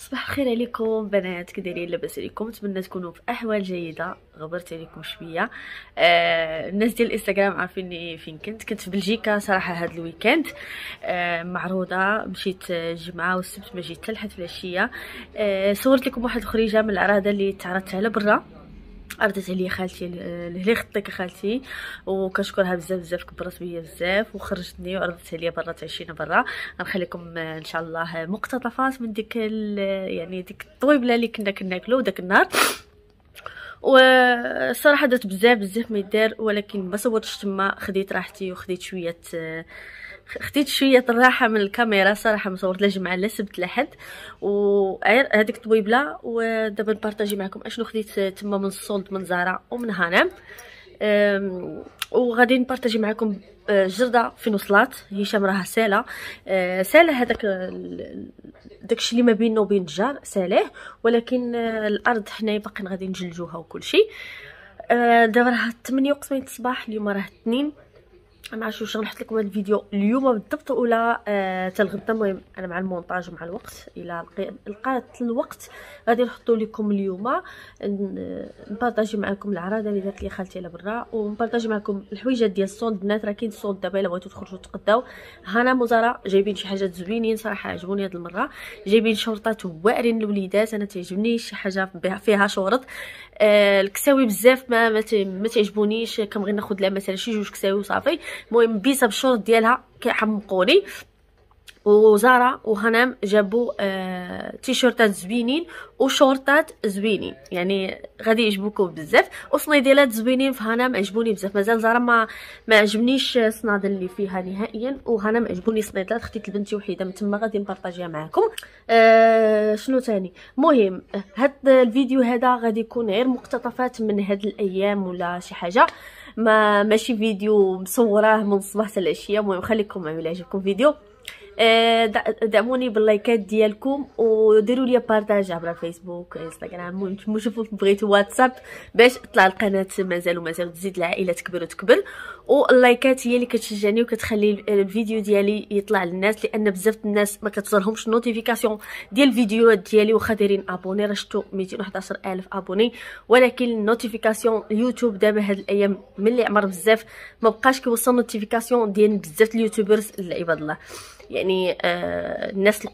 صباح الخير عليكم بنات كدايرين لاباس عليكم نتمنى تكونوا في احوال جيده غبرت عليكم شويه آه الناس ديال الانستغرام عارفيني فين كنت كنت في بلجيكا صراحه هذا الويكند آه معروضه مشيت الجمعه والسبت ما جيت حتى العشيه آه صورت لكم واحد الخريجه من العراضه اللي تعرضت على برا ردت عليا خالتي لهلي خطيك خالتي وكنشكرها بزاف بزاف كبرت بيا بزاف وخرجتني وردت عليا برا تعشينا برا غنخليكم آه، ان شاء الله آه، مقتطفات من ديك آه، يعني ديك الطويبله اللي كنا كناكلو داك النهار والصراحه درت بزاف بزاف ما يدار ولكن ما صورتش تما خديت راحتي وخديت شويه خديت شويه الراحه من الكاميرا صراحه ما صورت لا جمعه لا سبت لا حد وغير الطويبله ودابا نبارطاجي معكم اشنو خديت تما من الصولد من زارا ومن هانام وغادي نبارطاجي معكم أه، جرده فين وصلت هشام راها ساله أه، ساله هذاك داكشي اللي ما بيننا وبين الجار ساله ولكن أه، الارض حنايا باقيين غادي نجلجوها وكل شيء دابا راه 8 وقت الصباح اليوم راه 2 ما عرفتش واش غنحط لكم هذا الفيديو اليوم بالضبط ولا آه الغدا المهم انا مع المونتاج ومع الوقت الا لقات الوقت غادي نحطو لكم اليوم نبارطاجي معكم العراضه اللي دارت لي خالتي على برا ونبارطاجي معكم الحويجات ديال الصوت البنات راه كاين الصوت دابا الا بغيتو تخرجوا تقداو هنا مزارع جايبين شي حاجات زوينين صراحه عجبوني هاد المره جايبين شورطات واعرين للوليدات انا تعجبني شي حاجه فيها شورط آه الكساوي بزاف ما ما تعجبونيش كنبغي ناخذ لها مثلا شي جوج كساوي وصافي المهم بيسا بالشورت ديالها كيحمقوني وزارة وهنام جابوا آه تيشورتات زوينين وشورتات زوينين يعني غادي يعجبوكم بزاف وصنيدلات زوينين في هنام عجبوني بزاف مازال زارة ما ما عجبنيش الصنادل اللي فيها نهائيا وهنام عجبوني صنيدلات خديت لبنتي وحيده من تما غادي نبارطاجيها معكم آه شنو تاني مهم هاد الفيديو هذا غادي يكون غير مقتطفات من هاد الايام ولا شي حاجه ما ماشي فيديو مصوراه من الصباح حتى العشيه المهم خليكم معايا الا عجبكم فيديو آه، دعموني باللايكات ديالكم وديروا لي بارطاج عبر الفيسبوك انستغرام المهم شوفوا بغيتوا واتساب باش تطلع القناه مازال ومازال تزيد العائله تكبر وتكبر واللايكات هي اللي كتشجعني وكتخلي الفيديو ديالي يطلع للناس لان بزاف الناس ما كتصلهمش النوتيفيكاسيون ديال الفيديوهات ديالي واخا دايرين ابوني راه شفتوا 211000 الف ابوني ولكن النوتيفيكاسيون اليوتيوب دابا هاد الايام ملي عمر بزاف ما بقاش كيوصل نوتيفيكاسيون ديال بزاف اليوتيوبرز لعباد الله يعني آه، الناس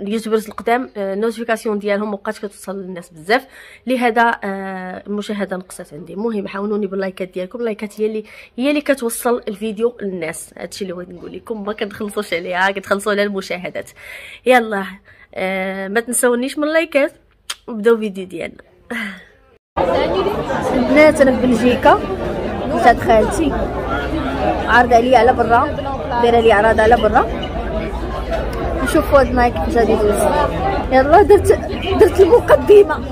اليوتيوبرز القدام النوتيفيكاسيون آه، ديالهم مابقات كتوصل للناس بزاف لهذا المشاهده آه، نقصت عندي المهم عاونوني باللايكات ديالكم اللايكات هي اللي هي اللي كتوصل الفيديو للناس هادشي اللي بغيت نقول لكم ما كنخلصوش عليها كتخلصوا على المشاهدات يلا آه ما تنساونيش من اللايكات نبداو الفيديو ديالنا البنات انا في بلجيكا تاد خالتي عارضه عليا على برا دايره لي عراض على برا نشوفوا هاد المايك باش غادي يدوز يلا درت درت المقدمه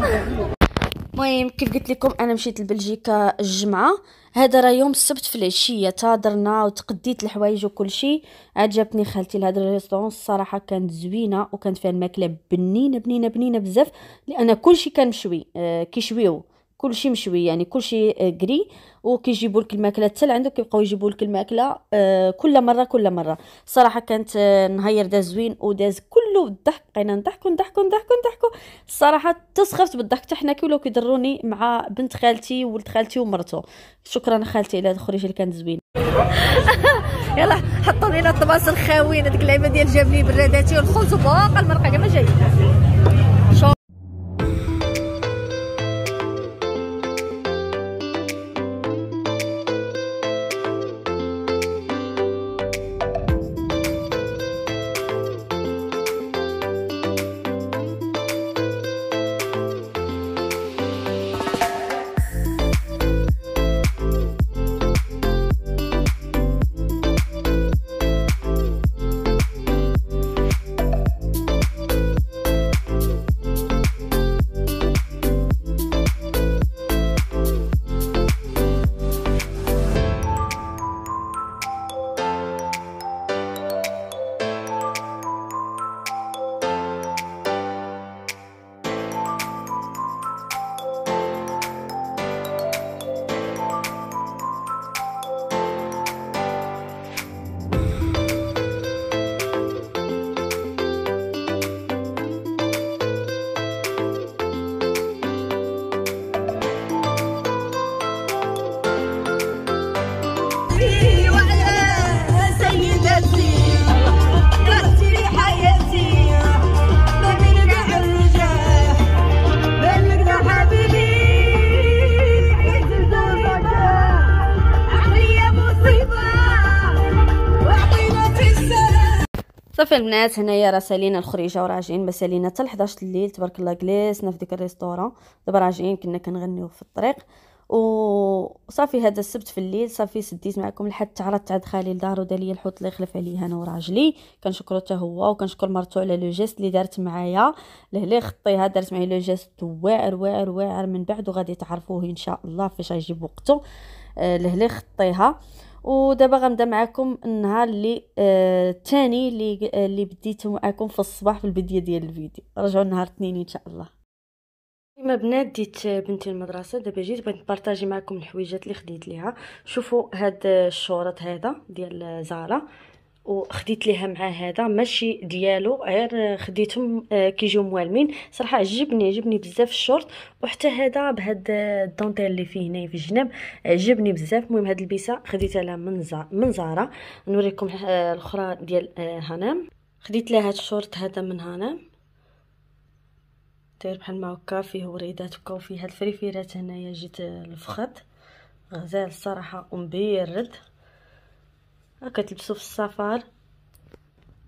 المهم كيف قلت لكم انا مشيت لبلجيكا الجمعه هذا راه يوم السبت في العشيه تهضرنا وتقديت الحوايج وكل شيء عاد جابتني خالتي لهذا الريستورون الصراحه كانت زوينه وكانت فيها الماكله بنينه بنينه بنينه بزاف لان كل شيء كان مشوي آه كيشويو كلشي مشوي يعني كلشي آه، قري وكيجيبوا لك الماكله حتى لعندك كيبقاو يجيبوا لك الماكله آه، كل مره كل مره صراحه كانت آه، نهار داز زوين وداز كله بالضحك بقينا نضحكوا نضحكوا نضحكوا نضحكوا الصراحه تسخفت بالضحك حتى حنا كيولو كيضروني مع بنت خالتي ولد خالتي ومرته شكرا خالتي على هذه الخريجه اللي كانت زوينه يلا حطوا لينا الطباس الخاوين هذيك اللعيبه ديال جابني براداتي والخبز وباقي المرقه كما جايه بالنسبه للبنات هنايا راه سالينا الخريجه وراجعين ما سالينا حتى 11 الليل تبارك الله جلسنا في ديك الريستوران دابا راجعين كنا كنغنيو في الطريق وصافي هذا السبت في الليل صافي سديت معكم لحد تعرضت عند خالي لدارو دار ليا الحوت اللي خلف عليه انا وراجلي كنشكرو حتى هو وكنشكر مرتو على لو جيست اللي دارت معايا لهلي خطيها دارت معايا لو جيست واعر واعر واعر من بعد وغادي تعرفوه ان شاء الله فاش غيجيب وقته آه، لهلي خطيها ودابا غنبدا معكم النهار اللي آه، الثاني آه اللي اللي بديته معكم في الصباح في البدايه ديال الفيديو رجعوا نهار الاثنين ان شاء الله كما بنات ديت بنتي المدرسه دابا جيت بغيت نبارطاجي معكم الحويجات اللي خديت ليها شوفوا هاد الشورط هذا ديال زارا وخديت ليها مع هذا ماشي ديالو غير خديتهم آه، كيجيو موالمين صراحه عجبني عجبني بزاف الشورت وحتى هذا بهاد الدونتيل اللي فيه هنايا في الجناب عجبني بزاف المهم هاد البيسه خديتها لها من زارا نوريكم آه، الاخرى ديال هانام آه، خديت لها هاد الشورت هذا من هانام داير بحال ما هكا فيه وريدات هكا وفيه هاد الفريفيرات هنايا جيت الفخذ غزال الصراحه ومبيرد هكا تلبسو في السفر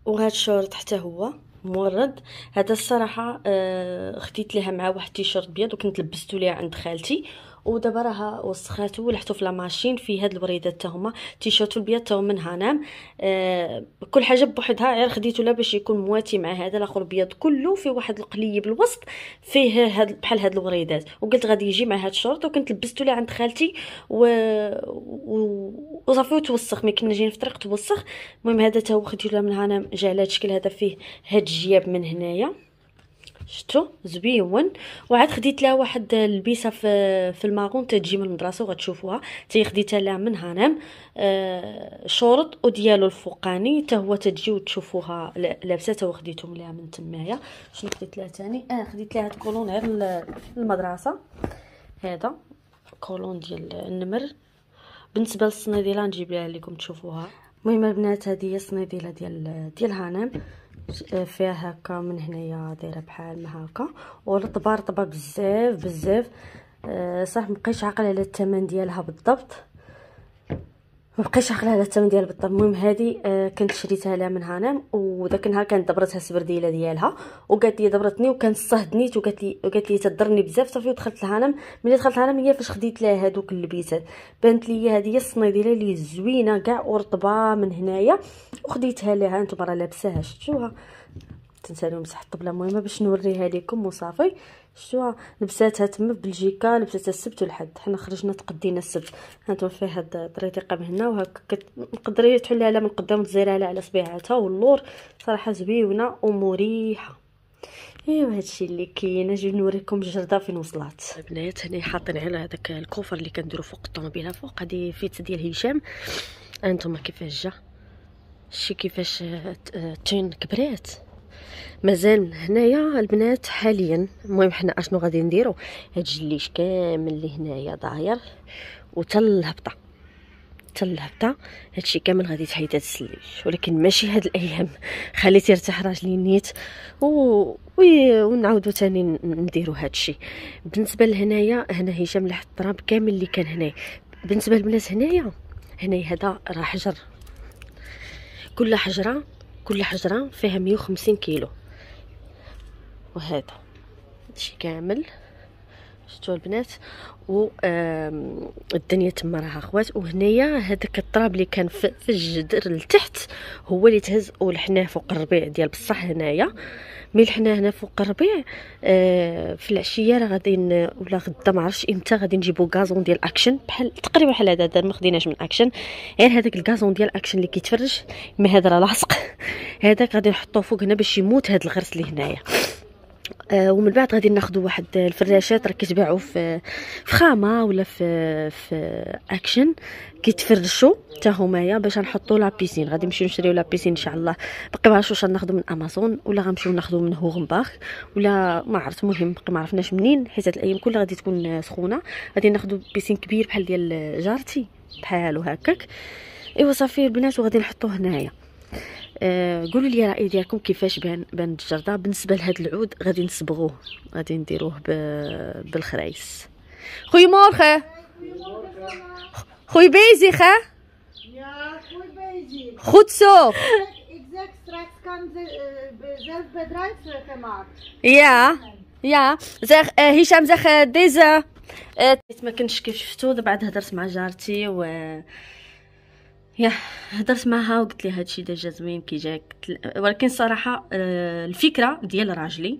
وهاد الشورت حتى هو مورد هذا الصراحه آه خديت ليها مع واحد تيشيرت بيض وكنت لبستو ليها عند خالتي ودابا راه وسخاتو ولحتو في لاماشين في هاد الوريدات تا هما تيشيرت البيض تا من هانام آه كل حاجه بوحدها غير خديتو لا باش يكون مواتي مع هذا الاخر بيض كله فيه واحد القليب الوسط فيه هاد بحال هاد الوريدات وقلت غادي يجي مع هاد الشورت وكنت لبستو ليه عند خالتي و, وصافي وتوسخ مي كنا جايين في الطريق توسخ المهم هذا تا هو خديتو لا من هانام جا على هاد الشكل هذا فيه هاد الجياب من هنايا شتو زويون وعاد خديت لها واحد البيسه في في الماغون تجي من المدرسه وغتشوفوها تي خديتها لها من هانم آه شورت وديالو الفوقاني حتى هو تجي وتشوفوها لابساتها وخديتهم لها من تمايا شنو خديت لها ثاني اه خديت لها هاد الكولون غير المدرسه هذا كولون ديال النمر بالنسبه للصنيديله نجيب لها لكم تشوفوها المهم البنات هذه هي الصنيديله ديال ديال هانم فيها هكا من هنايا دايره بحال ما هكا والطبار رطبه بزاف بزاف آه صح مبقيتش عاقله على الثمن ديالها بالضبط مبقيتش بقيتش على الثمن ديال البطه المهم هذه آه كنت شريتها لها من هانم وداك النهار كانت دبرتها السبرديله ديالها وقالت لي دبرتني وكان صهدنيت وقالت لي وقالت لي تضرني بزاف صافي ودخلت لهانم ملي دخلت لهانم هي فاش خديت لها هادوك اللبيسات بانت لي هذه هي الصنيديله اللي زوينه كاع ورطبه من هنايا وخديتها لها انتما راه لابساها شفتوها تنسالو مسح الطبله المهمه باش نوريها لكم وصافي شتوها لبساتها تما بلجيكا لبساتها السبت والحد حنا خرجنا تقدينا السبت هانتوما فيها هاد الطريقه من هنا وهاك تقدري تحلها على من قدام تزيرها على على صبيعاتها واللور صراحه زويونه ومريحه ايوا هادشي اللي كاين اجي نوريكم الجرده فين وصلت البنات هنا حاطين على هذاك الكوفر اللي كنديرو فوق الطوموبيله فوق هذه فيت ديال هشام انتم كيفاش جا شي كيفاش تين كبرات مازال هنايا البنات حاليا المهم حنا اشنو غادي نديرو هاد الجليش كامل اللي هنايا داير وتا الهبطه تا الهبطه هادشي كامل غادي تحيد هاد السليش ولكن ماشي هاد الايام خليت يرتاح راجلي نيت و ونعاودو تاني نديرو هادشي بالنسبه لهنايا هنا هشام لحد التراب كامل اللي كان هنايا بالنسبه للبنات هنايا هنايا هذا راه حجر كل حجره كل حجرة فيها مية وخمسين كيلو وهذا هادشي كامل شتو البنات و الدنيا تما راها خوات وهنايا هذاك التراب اللي كان في الجدر لتحت هو اللي تهز ولحناه فوق الربيع ديال بصح هنايا مي لحناه هنا فوق الربيع آه في العشيه راه غادي ولا غدا ما عرفتش امتى غادي نجيبو غازون ديال اكشن بحال تقريبا بحال هذا ما خديناش من اكشن غير يعني هذاك الغازون ديال اكشن اللي كيتفرج مي هذا راه لاصق هذاك غادي نحطوه فوق هنا باش يموت هذا الغرس اللي هنايا آه ومن بعد غادي ناخذ واحد الفراشات راه كيتباعوا في في خامه ولا في في اكشن كيتفرشوا حتى همايا باش نحطوا لا بيسين غادي نمشيو نشريو لا بيسين ان شاء الله باقي ما عرفتش واش ناخذ من امازون ولا غنمشيو ناخذ من هوغنباخ ولا ما عرفت المهم باقي ما عرفناش منين حيت هاد الايام كلها غادي تكون سخونه غادي ناخذ بيسين كبير بحال ديال جارتي بحالو هكاك ايوا صافي البنات وغادي نحطوه هنايا آه قولوا لي الراي ديالكم كيفاش بان بان الجرده بالنسبه لهذا العود غادي نصبغوه غادي نديروه بالخرايس خويا مورخه خويا بيزي خا يا خود سوق يا يا زخ هشام زخ ديزا ما كنتش كيف شفتو دابا عاد هضرت مع جارتي و يا هضرت معها وقلت لها هادشي ديجا زوين كي جاك ولكن صراحه آه، الفكره ديال راجلي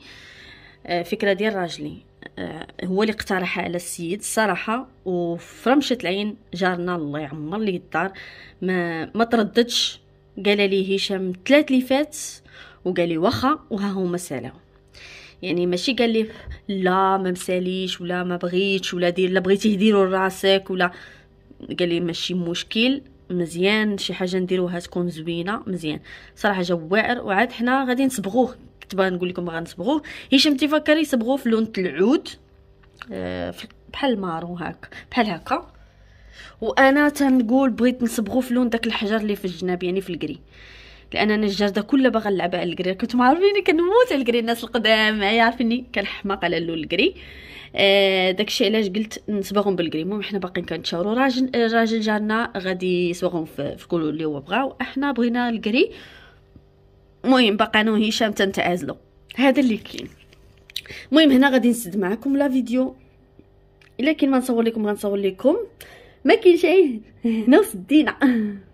آه، فكره ديال راجلي آه، هو اللي اقترحها على السيد صراحه وفرمشت العين جارنا الله يعمر ليه الدار ما ما ترددش قال لي هشام ثلاث اللي فات وقال لي واخا وها هما سالاو يعني ماشي قال لي لا ما مساليش ولا ما بغيتش ولا دير لا بغيتي ديرو راسك ولا قال لي ماشي مشكل مزيان شي حاجه نديروها تكون زوينه مزيان صراحه جا واعر وعاد حنا غادي نصبغوه كنت باغا نقول لكم غنصبغوه هشام تيفكر يصبغوه في لون العود آه، بحال مارو هاك بحال هكا وانا تنقول بغيت نصبغوه في لون داك الحجر اللي في الجناب يعني في الكري لان انا الجرده كلها باغا نلعب على الكري كنتو عارفيني كنموت على الكري الناس القدام معايا عارفيني كنحماق على اللول الكري آه داكشي علاش قلت نصبغهم بالكري المهم حنا باقيين كنتشاوروا راجل راجل جارنا غادي يصبغهم في, كل اللي هو بغاو احنا بغينا الكري المهم باقا انا وهشام تنتعازلوا هذا اللي كاين المهم هنا غادي نسد معكم لا فيديو الا كاين ما نصور لكم غنصور لكم ما كاينش شي هنا وسدينا